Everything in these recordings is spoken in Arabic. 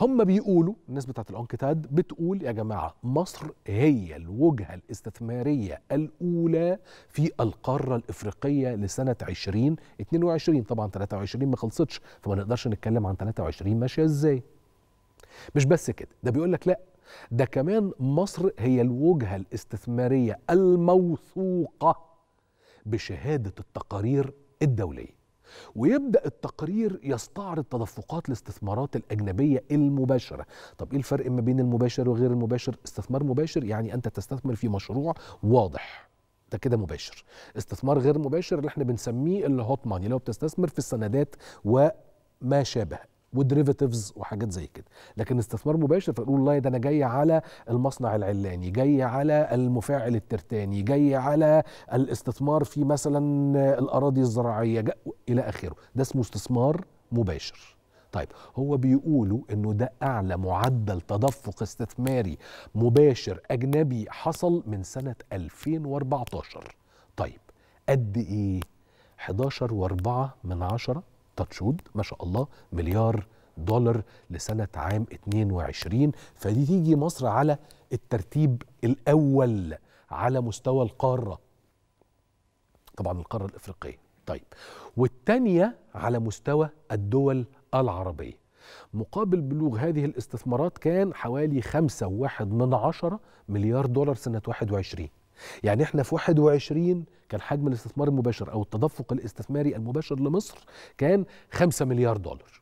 هم بيقولوا الناس بتاعت الانكتاد بتقول يا جماعه مصر هي الوجهه الاستثماريه الاولى في القاره الافريقيه لسنه 2022 طبعا 23 ما خلصتش فما نقدرش نتكلم عن 23 ماشيه ازاي مش بس كده ده بيقول لك لا ده كمان مصر هي الوجهه الاستثماريه الموثوقه بشهاده التقارير الدوليه ويبدا التقرير يستعرض تدفقات الاستثمارات الاجنبيه المباشره طب ايه الفرق ما بين المباشر وغير المباشر استثمار مباشر يعني انت تستثمر في مشروع واضح ده كده مباشر استثمار غير مباشر اللي احنا بنسميه الهوت ماني لو بتستثمر في السندات وما شابه ودريفيتيفز وحاجات زي كده لكن استثمار مباشر فنقول والله ده انا جاي على المصنع العلاني جاي على المفاعل الترتاني جاي على الاستثمار في مثلا الاراضي الزراعيه الى اخره ده اسمه استثمار مباشر طيب هو بيقولوا انه ده اعلى معدل تدفق استثماري مباشر اجنبي حصل من سنه 2014 طيب قد ايه 11 واربعة من عشرة تاتشود ما شاء الله مليار دولار لسنة عام 22 فدي تيجي مصر على الترتيب الأول على مستوى القارة طبعا القارة الإفريقية طيب والتانية على مستوى الدول العربية مقابل بلوغ هذه الاستثمارات كان حوالي خمسة وواحد من عشرة مليار دولار سنة 21 يعني احنا في 21 كان حجم الاستثمار المباشر او التدفق الاستثماري المباشر لمصر كان 5 مليار دولار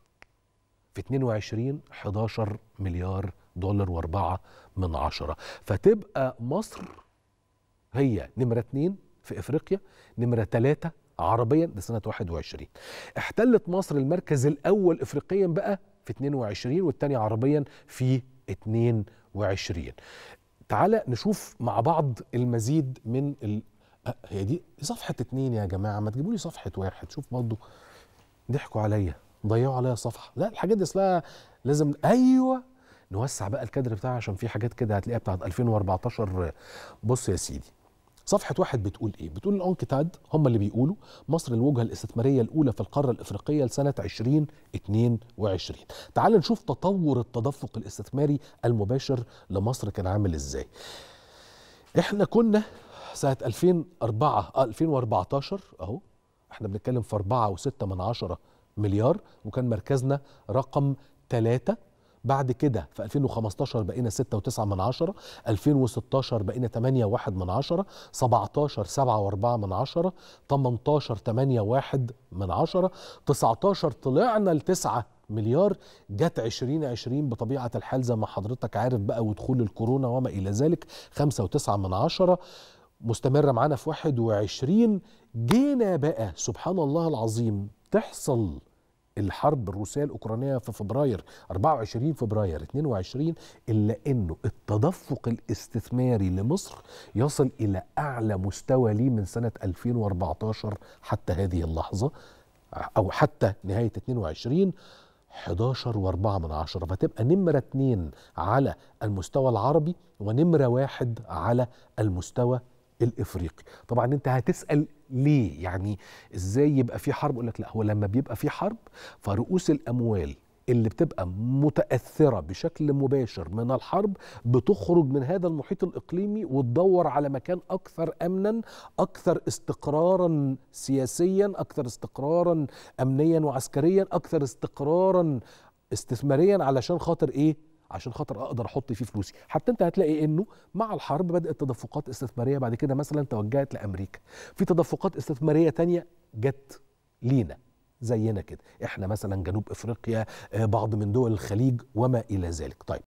في 22 11 مليار دولار و4 من عشرة فتبقى مصر هي نمرة اتنين في افريقيا نمرة تلاتة عربيا ده سنة 21 احتلت مصر المركز الاول افريقيا بقى في 22 والتاني عربيا في 22 تعالى نشوف مع بعض المزيد من ال... أه، هي دي صفحة اتنين يا جماعة ما تجيبوا لي صفحة واحد شوف برضه ضحكوا عليا ضيعوا عليا صفحة لا الحاجات دي اصلها لازم أيوه نوسع بقى الكادر بتاعها عشان في حاجات كده هتلاقيها بتاعت 2014 بص يا سيدي صفحه واحد بتقول ايه بتقول الاونكتاد هم اللي بيقولوا مصر الوجهه الاستثماريه الاولى في القاره الافريقيه لسنه 2022 تعال نشوف تطور التدفق الاستثماري المباشر لمصر كان عامل ازاي احنا كنا سنه 2004 2014 آه، اهو احنا بنتكلم في 4.6 من عشرة مليار وكان مركزنا رقم 3 بعد كده في 2015 بقينا 6.9 من عشرة 2016 بقينا 8.1 من عشرة 17 7.4 من عشرة 18 8.1 من عشرة 19 طلعنا ل 9 مليار جت 2020 بطبيعة الحال زي ما حضرتك عارف بقى ودخول الكورونا وما إلى ذلك 5.9 من عشرة مستمرة معانا في 21 جينا بقى سبحان الله العظيم تحصل الحرب الروسيه الاوكرانيه في فبراير 24 فبراير 22 الا انه التدفق الاستثماري لمصر يصل الى اعلى مستوى ليه من سنه 2014 حتى هذه اللحظه او حتى نهايه 22 11 و4 من عشرة فتبقى نمرة 2 على المستوى العربي ونمرة واحد على المستوى الافريقي طبعا انت هتسال ليه يعني ازاي يبقى في حرب يقول لك لا هو لما بيبقى في حرب فرؤوس الاموال اللي بتبقى متاثره بشكل مباشر من الحرب بتخرج من هذا المحيط الاقليمي وتدور على مكان اكثر امنا اكثر استقرارا سياسيا اكثر استقرارا امنيا وعسكريا اكثر استقرارا استثماريا علشان خاطر ايه عشان خاطر اقدر احط فيه فلوسي حتى انت هتلاقي انه مع الحرب بدات تدفقات استثماريه بعد كده مثلا توجهت لامريكا في تدفقات استثماريه تانية جت لينا زينا كده احنا مثلا جنوب افريقيا آه، بعض من دول الخليج وما الى ذلك طيب